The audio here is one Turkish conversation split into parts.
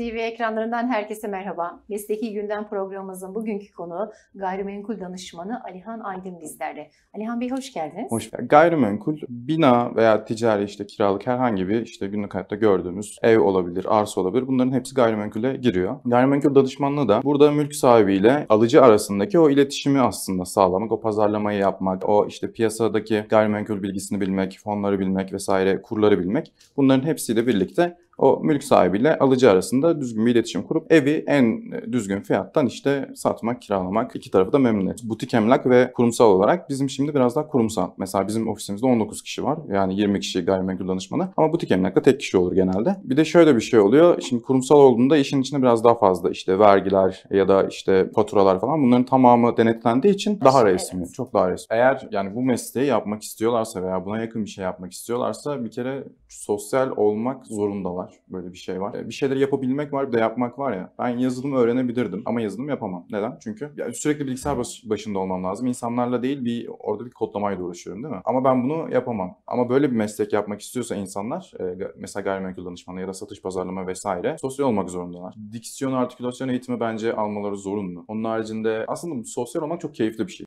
TV ekranlarından herkese merhaba. Mesleki Gündem programımızın bugünkü konu gayrimenkul danışmanı Alihan Aydın bizlerle. Alihan Bey hoş geldiniz. Hoş geldiniz. Gayrimenkul bina veya ticari işte kiralık herhangi bir işte günlük hayatta gördüğümüz ev olabilir, arsa olabilir. Bunların hepsi gayrimenkule giriyor. Gayrimenkul danışmanlığı da burada mülk sahibiyle alıcı arasındaki o iletişimi aslında sağlamak, o pazarlamayı yapmak, o işte piyasadaki gayrimenkul bilgisini bilmek, fonları bilmek vesaire, kurları bilmek. Bunların hepsiyle birlikte o mülk sahibiyle alıcı arasında düzgün bir iletişim kurup evi en düzgün fiyattan işte satmak, kiralamak iki tarafı da memnun et. Butik emlak ve kurumsal olarak bizim şimdi biraz daha kurumsal. Mesela bizim ofisimizde 19 kişi var. Yani 20 kişi gayrimenkul danışmanı. Ama butik emlakta tek kişi olur genelde. Bir de şöyle bir şey oluyor. Şimdi kurumsal olduğunda işin içine biraz daha fazla işte vergiler ya da işte faturalar falan bunların tamamı denetlendiği için daha resmi. Evet. Çok daha resmi. Eğer yani bu mesleği yapmak istiyorlarsa veya buna yakın bir şey yapmak istiyorlarsa bir kere sosyal olmak zorundalar var. Böyle bir şey var. E, bir şeyler yapabilmek var bir de yapmak var ya. Ben yazılım öğrenebilirdim ama yazılım yapamam. Neden? Çünkü ya sürekli bilgisayar başında olmam lazım. İnsanlarla değil bir orada bir kodlamayla uğraşıyorum değil mi? Ama ben bunu yapamam. Ama böyle bir meslek yapmak istiyorsa insanlar e, mesela gayrimenkul danışmanı ya da satış pazarlama vesaire sosyal olmak zorundalar. Diksiyon, artikülasyon eğitimi bence almaları zorunlu. Onun haricinde aslında sosyal olmak çok keyifli bir şey.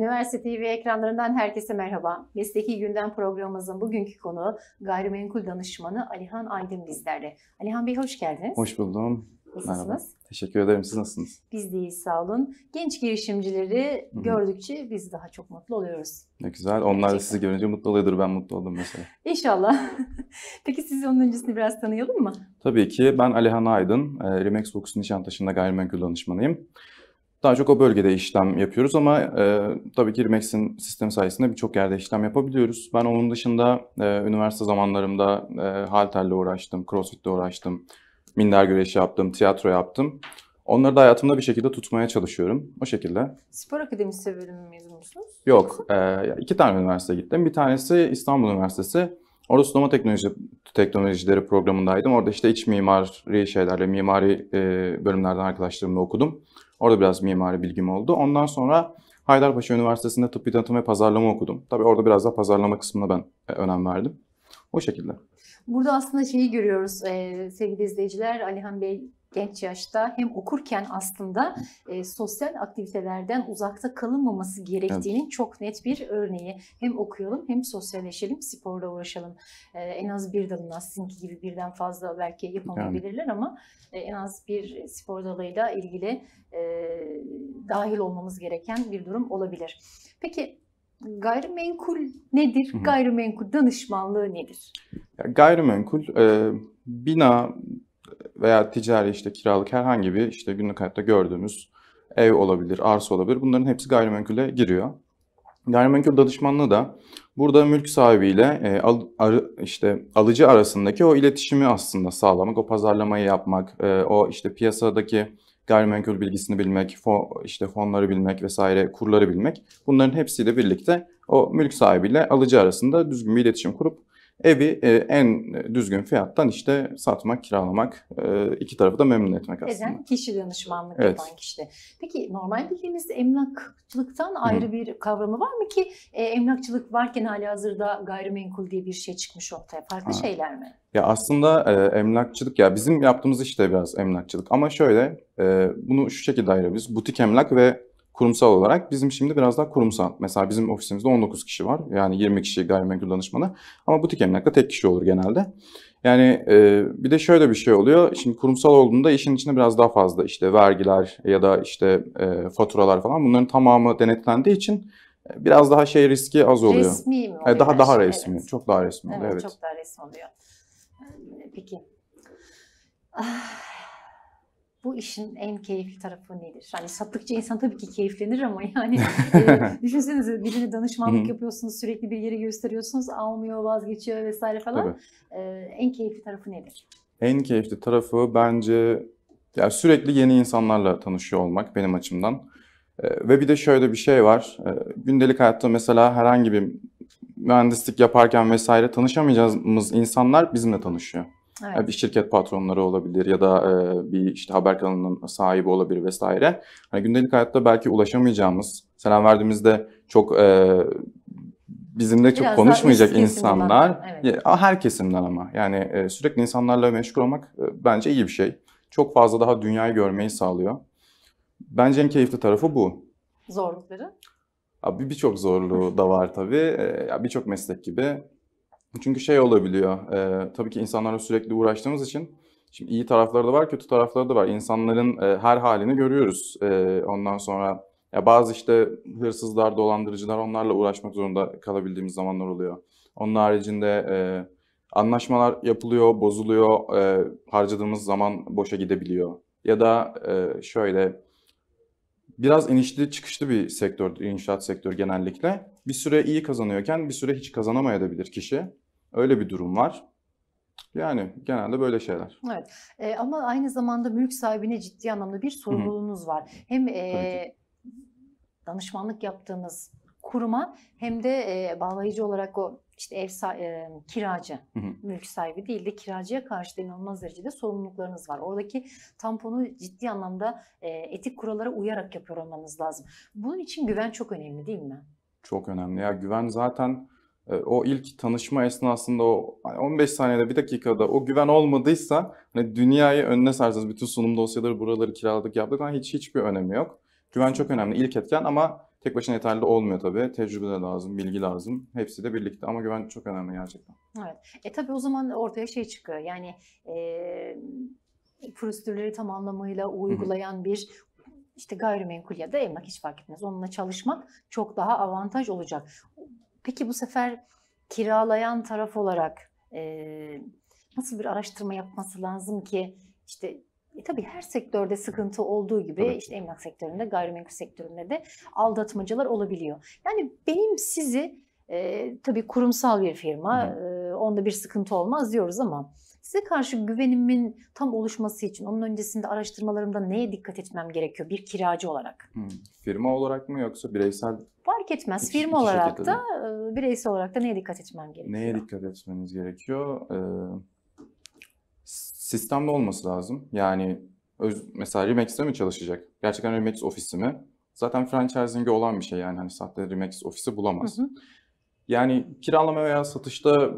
Üniversite TV ekranlarından herkese merhaba. Mesleki Gündem programımızın bugünkü konu gayrimenkul danışmanı Alihan Aydın bizlerle. Alihan Bey hoş geldiniz. Hoş buldum. Nasılsınız? Merhaba. Teşekkür ederim. Siz nasılsınız? Biz de iyiyiz, sağ olun. Genç girişimcileri Hı-hı. gördükçe biz daha çok mutlu oluyoruz. Ne güzel. Onlar da sizi görünce mutlu oluyordur. Ben mutlu oldum mesela. İnşallah. Peki sizi onun öncesini biraz tanıyalım mı? Tabii ki. Ben Alihan Aydın. Ee, Remax Fokus Nişantaşı'nda gayrimenkul danışmanıyım. Daha çok o bölgede işlem yapıyoruz ama e, tabii ki Remax'in sistemi sayesinde birçok yerde işlem yapabiliyoruz. Ben onun dışında e, üniversite zamanlarımda e, halterle uğraştım, crossfitle uğraştım, minder güreşi yaptım, tiyatro yaptım. Onları da hayatımda bir şekilde tutmaya çalışıyorum. O şekilde. Spor akademisi bölümü mezunusunuz? Yok. E, iki tane üniversite gittim. Bir tanesi İstanbul Üniversitesi. Orada sulama teknoloji, teknolojileri programındaydım. Orada işte iç mimari şeylerle, mimari e, bölümlerden arkadaşlarımla okudum. Orada biraz mimari bilgim oldu. Ondan sonra Haydarpaşa Üniversitesi'nde tıp tanıtım ve pazarlama okudum. Tabii orada biraz daha pazarlama kısmına ben e, önem verdim. O şekilde. Burada aslında şeyi görüyoruz e, sevgili izleyiciler. Alihan Bey genç yaşta hem okurken aslında e, sosyal aktivitelerden uzakta kalınmaması gerektiğinin evet. çok net bir örneği. Hem okuyalım hem sosyalleşelim, sporla uğraşalım. E, en az bir dalına sizinki gibi birden fazla belki yapamayabilirler yani. ama e, en az bir spor dalıyla ilgili e, dahil olmamız gereken bir durum olabilir. Peki gayrimenkul nedir? Hı hı. Gayrimenkul danışmanlığı nedir? Ya, gayrimenkul e, bina veya ticari işte kiralık herhangi bir işte günlük hayatta gördüğümüz ev olabilir, arsa olabilir. Bunların hepsi gayrimenkule giriyor. Gayrimenkul danışmanlığı da burada mülk sahibiyle e, al, ar, işte alıcı arasındaki o iletişimi aslında sağlamak, o pazarlamayı yapmak, e, o işte piyasadaki gayrimenkul bilgisini bilmek, fon, işte fonları bilmek vesaire, kurları bilmek. Bunların hepsiyle birlikte o mülk sahibiyle alıcı arasında düzgün bir iletişim kurup evi e, en düzgün fiyattan işte satmak, kiralamak, e, iki tarafı da memnun etmek aslında. Eden kişi danışmanlık evet. yapan kişi. Peki normal bildiğimiz emlakçılıktan Hı. ayrı bir kavramı var mı ki e, emlakçılık varken hali hazırda gayrimenkul diye bir şey çıkmış ortaya? Farklı ha. şeyler mi? Ya aslında emlakçılık ya bizim yaptığımız işte biraz emlakçılık ama şöyle bunu şu şekilde ayırabiliriz. Butik emlak ve kurumsal olarak. Bizim şimdi biraz daha kurumsal. Mesela bizim ofisimizde 19 kişi var. Yani 20 kişi gayrimenkul danışmanı. Ama butik emlakta tek kişi olur genelde. Yani e, bir de şöyle bir şey oluyor. Şimdi kurumsal olduğunda işin içinde biraz daha fazla işte vergiler ya da işte e, faturalar falan bunların tamamı denetlendiği için e, biraz daha şey riski az oluyor. Resmi mi e, oluyor? Daha daha şey, resmi. Evet. Çok daha resmi oluyor. Evet, evet. Çok daha resmi oluyor. Peki. Ah bu işin en keyifli tarafı nedir? Hani sattıkça insan tabii ki keyiflenir ama yani e, düşünsenize birine danışmanlık yapıyorsunuz, sürekli bir yeri gösteriyorsunuz, almıyor, vazgeçiyor vesaire falan. E, en keyifli tarafı nedir? En keyifli tarafı bence yani sürekli yeni insanlarla tanışıyor olmak benim açımdan. E, ve bir de şöyle bir şey var. E, gündelik hayatta mesela herhangi bir mühendislik yaparken vesaire tanışamayacağımız insanlar bizimle tanışıyor. Evet. Bir şirket patronları olabilir ya da e, bir işte haber kanalının sahibi olabilir vesaire. Hani gündelik hayatta belki ulaşamayacağımız, selam verdiğimizde çok e, bizimle çok Biraz konuşmayacak insanlar. Evet. Her kesimden ama yani e, sürekli insanlarla meşgul olmak bence iyi bir şey. Çok fazla daha dünyayı görmeyi sağlıyor. Bence en keyifli tarafı bu. Zorlukları? Abi birçok zorluğu da var tabii. Birçok meslek gibi çünkü şey olabiliyor, e, tabii ki insanlarla sürekli uğraştığımız için şimdi iyi tarafları da var, kötü tarafları da var. İnsanların e, her halini görüyoruz. E, ondan sonra ya bazı işte hırsızlar, dolandırıcılar onlarla uğraşmak zorunda kalabildiğimiz zamanlar oluyor. Onun haricinde e, anlaşmalar yapılıyor, bozuluyor, e, harcadığımız zaman boşa gidebiliyor. Ya da e, şöyle biraz inişli çıkışlı bir sektör, inşaat sektörü genellikle. Bir süre iyi kazanıyorken bir süre hiç kazanamayabilir kişi. Öyle bir durum var. Yani genelde böyle şeyler. Evet. E, ama aynı zamanda mülk sahibine ciddi anlamda bir sorumluluğunuz var. Hem e, danışmanlık yaptığınız kuruma hem de e, bağlayıcı olarak o işte ev e, kiracı, hı hı. mülk sahibi değil de kiracıya karşı da inanılmaz derecede sorumluluklarınız var. Oradaki tamponu ciddi anlamda e, etik kurallara uyarak yapıyor olmanız lazım. Bunun için güven çok önemli değil mi? Çok önemli. Ya güven zaten ee, o ilk tanışma esnasında o 15 hani saniyede bir dakikada o güven olmadıysa hani dünyayı önüne serseniz bütün sunum dosyaları buraları kiraladık yaptık ama hani hiç hiçbir önemi yok. Güven çok önemli ilk etken ama tek başına yeterli olmuyor tabii. Tecrübe de lazım, bilgi lazım. Hepsi de birlikte ama güven çok önemli gerçekten. Evet. E tabii o zaman ortaya şey çıkıyor. Yani e, prosedürleri tam anlamıyla uygulayan bir işte gayrimenkul ya da emlak hiç fark etmez. Onunla çalışmak çok daha avantaj olacak. Peki bu sefer kiralayan taraf olarak e, nasıl bir araştırma yapması lazım ki işte e, tabii her sektörde sıkıntı olduğu gibi evet. işte emlak sektöründe, gayrimenkul sektöründe de aldatmacalar olabiliyor. Yani benim sizi e, tabii kurumsal bir firma, E, onda bir sıkıntı olmaz diyoruz ama Size karşı güvenimin tam oluşması için onun öncesinde araştırmalarımda neye dikkat etmem gerekiyor bir kiracı olarak? Hmm. Firma olarak mı yoksa bireysel? Fark etmez. İki, Firma olarak da mi? bireysel olarak da neye dikkat etmem gerekiyor? Neye dikkat etmeniz gerekiyor? Ee, sistemde olması lazım. Yani öz, mesela Remax'te mi çalışacak? Gerçekten Remax ofisi mi? Zaten franchising'e olan bir şey yani hani sahte Remax ofisi bulamaz. Hı hı. Yani kiralama veya satışta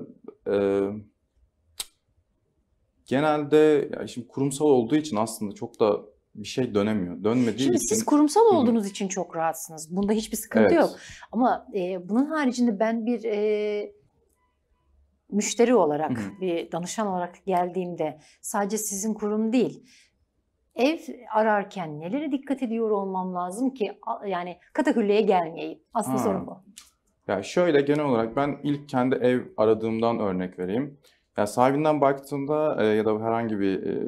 e, genelde ya şimdi kurumsal olduğu için aslında çok da bir şey dönemiyor. Dönmediği Şimdi için... siz kurumsal olduğunuz Hı. için çok rahatsınız. Bunda hiçbir sıkıntı evet. yok. Ama e, bunun haricinde ben bir e, müşteri olarak, Hı. bir danışan olarak geldiğimde sadece sizin kurum değil, ev ararken nelere dikkat ediyor olmam lazım ki yani katakülleye gelmeyeyim? Aslında ha. sorun bu. Ya şöyle genel olarak ben ilk kendi ev aradığımdan örnek vereyim. Ya sahibinden baktığımda e, ya da herhangi bir e,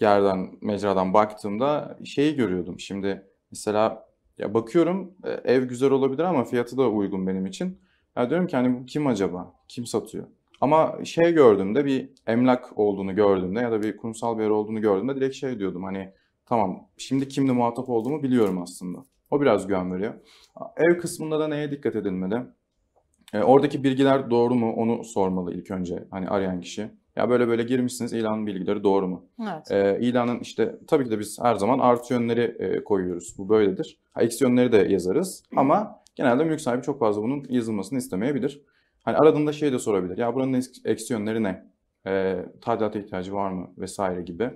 yerden, mecradan baktığımda şeyi görüyordum. Şimdi mesela ya bakıyorum e, ev güzel olabilir ama fiyatı da uygun benim için. Ya diyorum ki hani bu kim acaba? Kim satıyor? Ama şey gördüğümde bir emlak olduğunu gördüğümde ya da bir kurumsal bir yer olduğunu gördüğümde direkt şey diyordum hani tamam şimdi kimle muhatap olduğumu biliyorum aslında. O biraz güven veriyor. Ev kısmında da neye dikkat edilmeli? E, oradaki bilgiler doğru mu onu sormalı ilk önce hani arayan kişi. Ya böyle böyle girmişsiniz ilanın bilgileri doğru mu? Evet. E, ilanın işte tabii ki de biz her zaman artı yönleri e, koyuyoruz. Bu böyledir. eksi yönleri de yazarız ama genelde mülk sahibi çok fazla bunun yazılmasını istemeyebilir. Hani aradığında şey de sorabilir. Ya buranın eksi yönleri ne? E, tadilata ihtiyacı var mı? Vesaire gibi.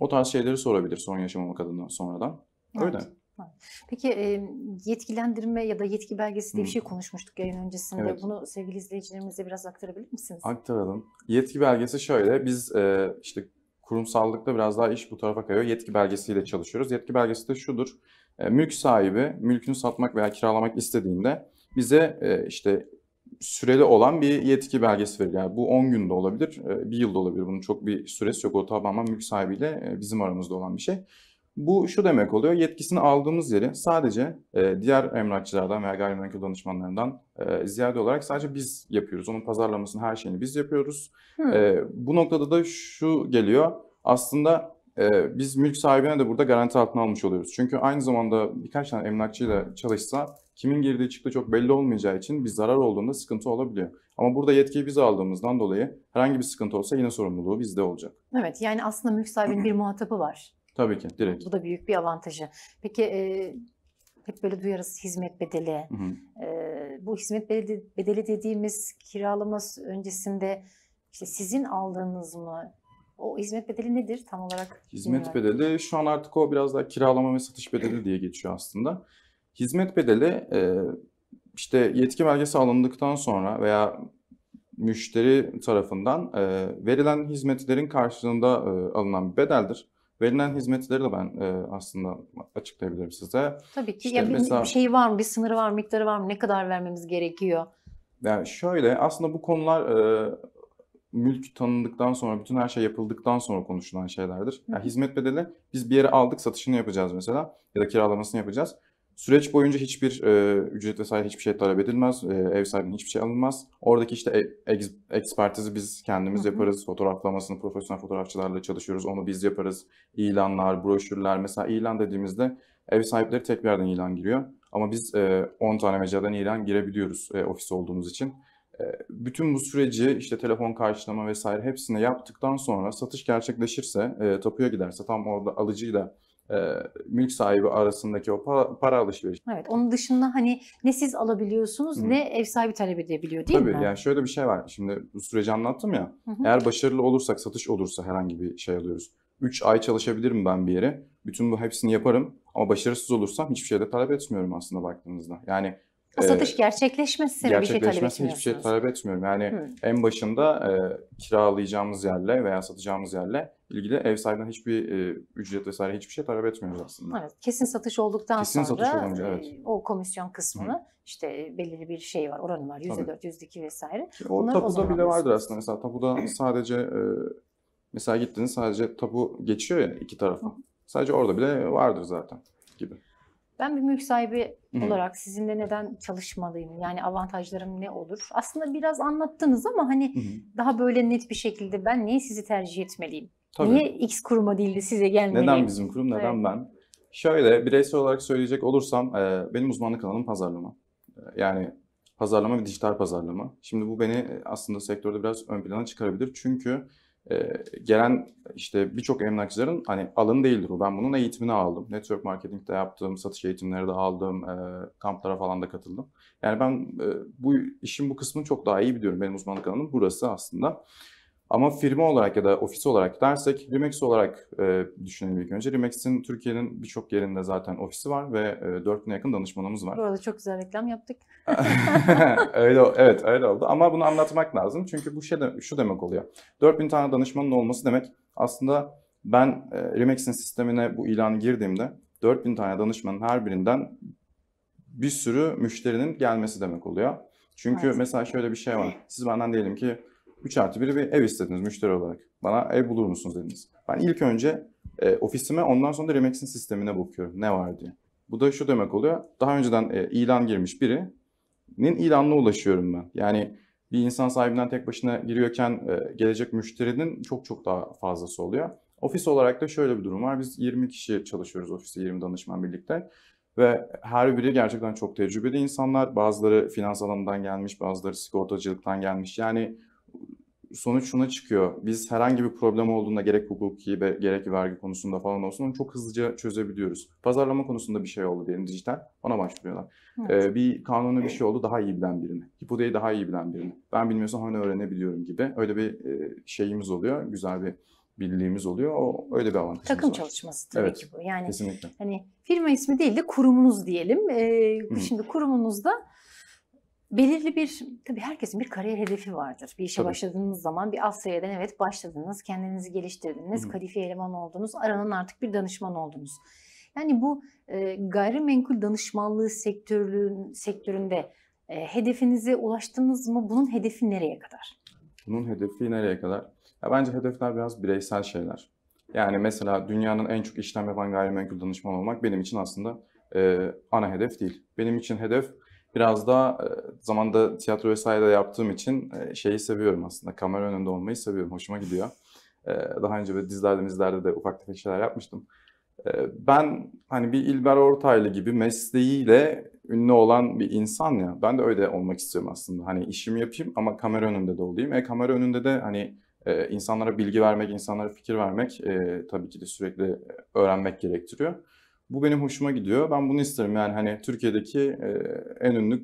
O tarz şeyleri sorabilir son yaşamamak adına sonradan. Evet. Öyle. Peki yetkilendirme ya da yetki belgesi diye bir şey konuşmuştuk yayın öncesinde. Evet. Bunu sevgili izleyicilerimize biraz aktarabilir misiniz? Aktaralım. Yetki belgesi şöyle. Biz işte kurumsallıkta biraz daha iş bu tarafa kayıyor. Yetki belgesiyle çalışıyoruz. Yetki belgesi de şudur. Mülk sahibi mülkünü satmak veya kiralamak istediğinde bize işte süreli olan bir yetki belgesi verir. Yani bu 10 günde olabilir, bir yılda olabilir. Bunun çok bir süresi yok. O tamamen mülk sahibiyle bizim aramızda olan bir şey. Bu şu demek oluyor, yetkisini aldığımız yeri sadece e, diğer emlakçılardan veya gayrimenkul danışmanlarından e, ziyade olarak sadece biz yapıyoruz. Onun pazarlamasının her şeyini biz yapıyoruz. E, bu noktada da şu geliyor, aslında e, biz mülk sahibine de burada garanti altına almış oluyoruz. Çünkü aynı zamanda birkaç tane emlakçıyla çalışsa kimin girdiği çıktığı çok belli olmayacağı için bir zarar olduğunda sıkıntı olabiliyor. Ama burada yetkiyi biz aldığımızdan dolayı herhangi bir sıkıntı olsa yine sorumluluğu bizde olacak. Evet yani aslında mülk sahibinin bir muhatabı var. Tabii ki direkt. Bu da büyük bir avantajı. Peki e, hep böyle duyarız hizmet bedeli. Hı hı. E, bu hizmet bedeli, bedeli dediğimiz kiralama öncesinde işte sizin aldığınız mı? O hizmet bedeli nedir tam olarak? Hizmet bedeli şu an artık o biraz daha kiralama ve satış bedeli diye geçiyor aslında. Hizmet bedeli e, işte yetki belgesi alındıktan sonra veya müşteri tarafından e, verilen hizmetlerin karşılığında e, alınan bir bedeldir. Verilen hizmetleri de ben e, aslında açıklayabilirim size. Tabii ki. İşte ya bir, mesela, bir şeyi var mı, bir sınırı var mı, miktarı var mı, ne kadar vermemiz gerekiyor? Yani şöyle aslında bu konular e, mülk tanındıktan sonra, bütün her şey yapıldıktan sonra konuşulan şeylerdir. Yani hizmet bedeli biz bir yere aldık, satışını yapacağız mesela ya da kiralamasını yapacağız. Süreç boyunca hiçbir e, ücret vesaire hiçbir şey talep edilmez. E, ev sahibinin hiçbir şey alınmaz. Oradaki işte e, ex, ekspertizi biz kendimiz Hı-hı. yaparız. Fotoğraflamasını profesyonel fotoğrafçılarla çalışıyoruz. Onu biz yaparız. İlanlar, broşürler. Mesela ilan dediğimizde ev sahipleri tek bir yerden ilan giriyor. Ama biz e, 10 tane mecradan ilan girebiliyoruz e, ofis olduğumuz için. E, bütün bu süreci işte telefon karşılama vesaire hepsini yaptıktan sonra satış gerçekleşirse, e, tapuya giderse tam orada alıcıyla e, mülk sahibi arasındaki o para, para alışverişi. Evet, onun dışında hani ne siz alabiliyorsunuz Hı. ne ev sahibi talep edebiliyor değil Tabii, mi? Tabii yani şöyle bir şey var. Şimdi bu süreci anlattım ya. Hı hı. Eğer başarılı olursak, satış olursa herhangi bir şey alıyoruz. 3 ay çalışabilirim ben bir yere. Bütün bu hepsini yaparım ama başarısız olursam hiçbir şey de talep etmiyorum aslında baktığınızda. Yani satış e, gerçekleşmesin, gerçekleşmesin bir şey talep hiçbir şey talep etmiyorum. Yani Hı. en başında e, kiralayacağımız yerle veya satacağımız yerle ilgili ev sahibinden hiçbir e, ücret vesaire hiçbir şey talep etmiyoruz aslında. Evet, kesin satış olduktan kesin sonra satış olunca, evet. E, o komisyon kısmını Hı. işte belirli bir şey var, oranı var yüzde %2 vesaire. O Bunlar tapuda o bile vardır aslında. Mesela tapuda sadece e, mesela gittiniz sadece tapu geçiyor ya iki tarafa. Hı. Sadece orada bile vardır zaten gibi. Ben bir mülk sahibi Hı. olarak sizinle neden çalışmalıyım? Yani avantajlarım ne olur? Aslında biraz anlattınız ama hani Hı. daha böyle net bir şekilde ben niye sizi tercih etmeliyim? Tabii. Niye X kuruma değil de size gelmeliyim? Neden bizim kurum, neden evet. ben? Şöyle bireysel olarak söyleyecek olursam e, benim uzmanlık alanım pazarlama. E, yani pazarlama ve dijital pazarlama. Şimdi bu beni e, aslında sektörde biraz ön plana çıkarabilir. Çünkü e, gelen işte birçok emlakçıların hani alın değildir bu. Ben bunun eğitimini aldım. Network marketing'de yaptım, satış eğitimleri de aldım, e, kamplara falan da katıldım. Yani ben e, bu işin bu kısmını çok daha iyi biliyorum. Benim uzmanlık alanım burası aslında. Ama firma olarak ya da ofis olarak dersek Remax olarak e, düşünelim ilk önce. Remax'in Türkiye'nin birçok yerinde zaten ofisi var ve e, 4000'e yakın danışmanımız var. Bu arada çok güzel reklam yaptık. öyle evet öyle oldu ama bunu anlatmak lazım. Çünkü bu şey de, şu demek oluyor. 4000 tane danışmanın olması demek aslında ben e, Remax'in sistemine bu ilan girdiğimde 4000 tane danışmanın her birinden bir sürü müşterinin gelmesi demek oluyor. Çünkü evet. mesela şöyle bir şey var. Siz benden diyelim ki 3 artı 1 bir ev istediniz müşteri olarak. Bana ev bulur musunuz dediniz. Ben ilk önce e, ofisime ondan sonra da Remax'in sistemine bakıyorum ne var diye. Bu da şu demek oluyor. Daha önceden e, ilan girmiş birinin ilanına ulaşıyorum ben. Yani bir insan sahibinden tek başına giriyorken e, gelecek müşterinin çok çok daha fazlası oluyor. Ofis olarak da şöyle bir durum var. Biz 20 kişi çalışıyoruz ofiste 20 danışman birlikte. Ve her biri gerçekten çok tecrübeli insanlar. Bazıları finans alanından gelmiş, bazıları sigortacılıktan gelmiş. Yani sonuç şuna çıkıyor. Biz herhangi bir problem olduğunda gerek hukuki ve gerek vergi konusunda falan olsun onu çok hızlıca çözebiliyoruz. Pazarlama konusunda bir şey oldu diyelim dijital. Ona başvuruyorlar. Evet. Ee, bir kanunu bir şey oldu daha iyi bilen birini. Hipoteyi daha iyi bilen birini. Ben bilmiyorsam hani öğrenebiliyorum gibi. Öyle bir e, şeyimiz oluyor. Güzel bir bildiğimiz oluyor. O öyle bir avantajımız Takım var. çalışması tabii evet, ki bu. Yani kesinlikle. hani firma ismi değil de kurumunuz diyelim. Ee, şimdi kurumunuzda Belirli bir, tabii herkesin bir kariyer hedefi vardır. Bir işe Tabii. başladığınız zaman bir alt seviyeden evet başladınız, kendinizi geliştirdiniz, Hı. kalifiye eleman oldunuz, aranan artık bir danışman oldunuz. Yani bu e, gayrimenkul danışmanlığı sektörlüğün, sektöründe e, hedefinize ulaştınız mı? Bunun hedefi nereye kadar? Bunun hedefi nereye kadar? Ya bence hedefler biraz bireysel şeyler. Yani mesela dünyanın en çok işlem yapan gayrimenkul danışman olmak benim için aslında e, ana hedef değil. Benim için hedef biraz daha e, zamanda tiyatro vesaire de yaptığım için e, şeyi seviyorum aslında. Kamera önünde olmayı seviyorum. Hoşuma gidiyor. E, daha önce de dizilerde dizilerde de ufak tefek şeyler yapmıştım. Ben hani bir İlber Ortaylı gibi mesleğiyle ünlü olan bir insan ya. Ben de öyle olmak istiyorum aslında. Hani işimi yapayım ama kamera önünde de olayım. E kamera önünde de hani insanlara bilgi vermek, insanlara fikir vermek tabii ki de sürekli öğrenmek gerektiriyor. Bu benim hoşuma gidiyor. Ben bunu isterim yani hani Türkiye'deki e, en ünlü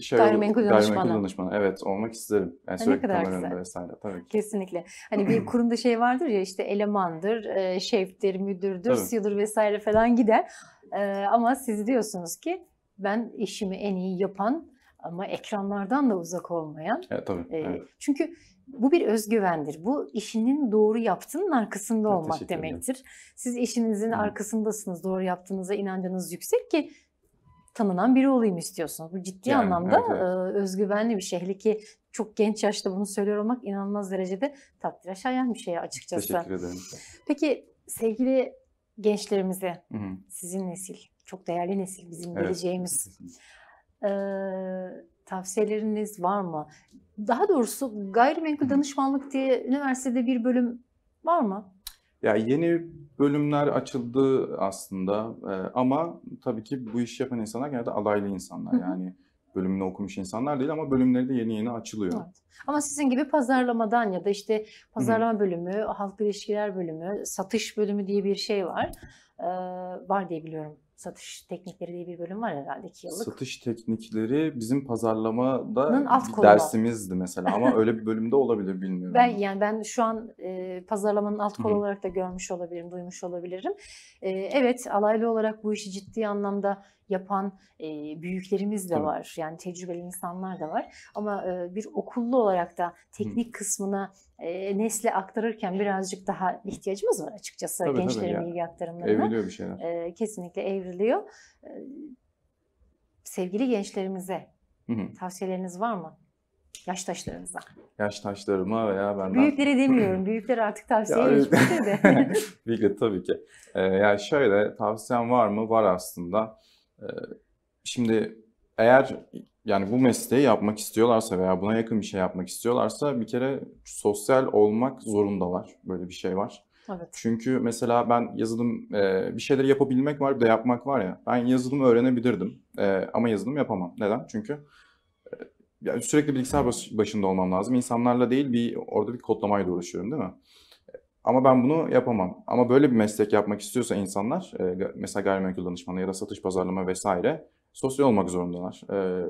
şey gayrimenkul danışmanı. danışmanı. Evet olmak isterim. Yani sürekli ne kadar güzel. vesaire tabii ki. Kesinlikle. Hani bir kurumda şey vardır ya işte elemandır, e, şeftir, müdürdür, tabii. vesaire falan gider. E, ama siz diyorsunuz ki ben işimi en iyi yapan ama ekranlardan da uzak olmayan. Evet tabii. E, evet. Çünkü bu bir özgüvendir. Bu işinin doğru yaptığının arkasında evet, olmak demektir. Siz işinizin evet. arkasındasınız. Doğru yaptığınıza inancınız yüksek ki tanınan biri olayım istiyorsunuz. Bu ciddi yani, anlamda evet, evet. özgüvenli bir şey. Hele ki çok genç yaşta bunu söylüyor olmak inanılmaz derecede takdire şayan bir şey açıkçası. Teşekkür ederim. Peki sevgili gençlerimize, hı hı. sizin nesil, çok değerli nesil, bizim evet. geleceğimiz. Kesinlikle. Ee, tavsiyeleriniz var mı? Daha doğrusu gayrimenkul danışmanlık diye üniversitede bir bölüm var mı? Ya yeni bölümler açıldı aslında e, ama tabii ki bu işi yapan insanlar genelde alaylı insanlar. Yani bölümünü okumuş insanlar değil ama bölümleri de yeni yeni açılıyor. Evet. Ama sizin gibi pazarlamadan ya da işte pazarlama bölümü, halk ilişkiler bölümü, satış bölümü diye bir şey var. Ee, var diye biliyorum satış teknikleri diye bir bölüm var herhalde 2 yıllık. Satış teknikleri bizim pazarlamada alt dersimizdi mesela ama öyle bir bölümde olabilir bilmiyorum. Ben yani ben şu an e, pazarlamanın alt kolu olarak da görmüş olabilirim, duymuş olabilirim. E, evet alaylı olarak bu işi ciddi anlamda yapan e, büyüklerimiz de var. Yani tecrübeli insanlar da var. Ama e, bir okullu olarak da teknik kısmına e, nesle aktarırken birazcık daha ihtiyacımız var açıkçası tabii, gençlerin tabii, bilgi aktarımlarına. Evriliyor bir şeyler. E, kesinlikle evriliyor. E, sevgili gençlerimize hı hı. tavsiyeleriniz var mı? Yaştaşlarınıza. Yaştaşlarıma veya benden... Büyüklere demiyorum. Büyükler artık tavsiye geçmiştir de. Büyükler tabii ki. ya yani şöyle tavsiyem var mı? Var aslında. Ee, şimdi eğer yani bu mesleği yapmak istiyorlarsa veya buna yakın bir şey yapmak istiyorlarsa bir kere sosyal olmak zorundalar. Böyle bir şey var. Evet. Çünkü mesela ben yazılım e, bir şeyleri yapabilmek var bir de yapmak var ya. Ben yazılım öğrenebilirdim e, ama yazılım yapamam. Neden? Çünkü e, yani sürekli bilgisayar başında olmam lazım. İnsanlarla değil bir orada bir kodlamayla uğraşıyorum değil mi? Ama ben bunu yapamam. Ama böyle bir meslek yapmak istiyorsa insanlar, e, mesela gayrimenkul danışmanı ya da satış pazarlama vesaire sosyal olmak zorundalar. E,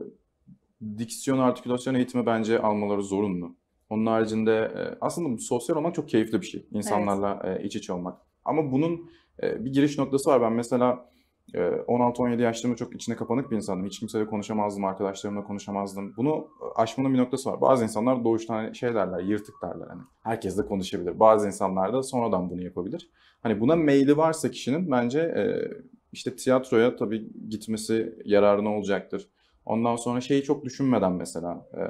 diksiyon, artikülasyon eğitimi bence almaları zorunlu. Onun haricinde e, aslında sosyal olmak çok keyifli bir şey. İnsanlarla evet. e, iç içe olmak. Ama bunun e, bir giriş noktası var. Ben mesela 16-17 e, yaşlarımda çok içine kapanık bir insandım. Hiç kimseyle konuşamazdım, arkadaşlarımla konuşamazdım. Bunu e, aşmanın bir noktası var. Bazı insanlar doğuştan hani şey derler, yırtık derler. Hani herkes de konuşabilir. Bazı insanlar da sonradan bunu yapabilir. Hani buna meyli varsa kişinin bence e, işte tiyatroya tabii gitmesi yararına olacaktır. Ondan sonra şeyi çok düşünmeden mesela e,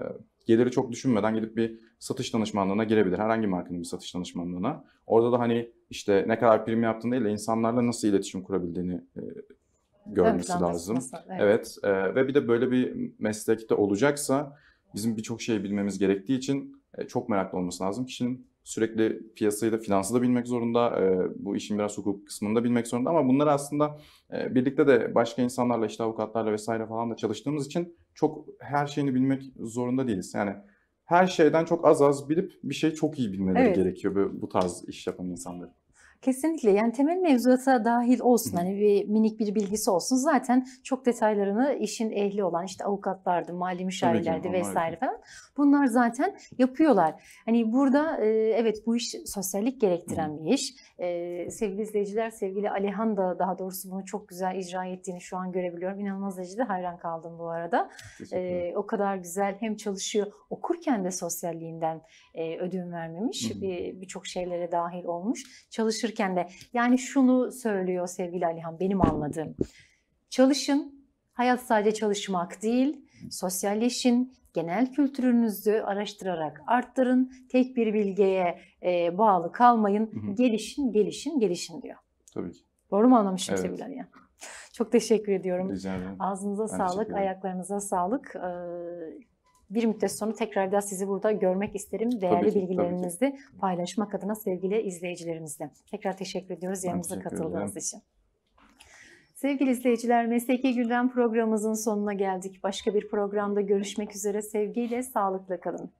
geliri çok düşünmeden gidip bir satış danışmanlığına girebilir. Herhangi markanın bir satış danışmanlığına. Orada da hani işte ne kadar prim yaptığını değil de insanlarla nasıl iletişim kurabildiğini e, görmesi evet, lazım. Mesela, evet. evet e, ve bir de böyle bir meslekte olacaksa bizim birçok şey bilmemiz gerektiği için e, çok meraklı olması lazım kişinin sürekli piyasayı da finansı da bilmek zorunda. E, bu işin biraz hukuk kısmını da bilmek zorunda ama bunları aslında e, birlikte de başka insanlarla işte avukatlarla vesaire falan da çalıştığımız için çok her şeyini bilmek zorunda değiliz. Yani her şeyden çok az az bilip bir şey çok iyi bilmeleri evet. gerekiyor bu, bu tarz iş yapan insanların. Kesinlikle yani temel mevzuata dahil olsun hani bir minik bir bilgisi olsun zaten çok detaylarını işin ehli olan işte avukatlardı, mali müşavirlerdi vesaire falan bunlar zaten yapıyorlar. Hani burada e, evet bu iş sosyallik gerektiren bir iş. E, sevgili izleyiciler, sevgili Alihan da daha doğrusu bunu çok güzel icra ettiğini şu an görebiliyorum. İnanılmaz derecede hayran kaldım bu arada. E, o kadar güzel hem çalışıyor okurken de sosyalliğinden e, ödün vermemiş birçok bir çok şeylere dahil olmuş. Çalışır konuşurken de yani şunu söylüyor sevgili Alihan benim anladığım. Çalışın, hayat sadece çalışmak değil, sosyalleşin, genel kültürünüzü araştırarak arttırın, tek bir bilgiye e, bağlı kalmayın, hı hı. gelişin, gelişin, gelişin diyor. Tabii ki. Doğru mu anlamışım evet. sevgili Alihan? Çok teşekkür ediyorum. Rica ederim. Ağzınıza ben sağlık, ayaklarınıza sağlık. Ee, bir müddet sonra tekrar da sizi burada görmek isterim. Değerli tabii ki, bilgilerinizi tabii ki. paylaşmak adına sevgili izleyicilerimizle. Tekrar teşekkür ediyoruz yanımıza katıldığınız için. Sevgili izleyiciler, Mesleki Gülden programımızın sonuna geldik. Başka bir programda görüşmek üzere. Sevgiyle, sağlıkla kalın.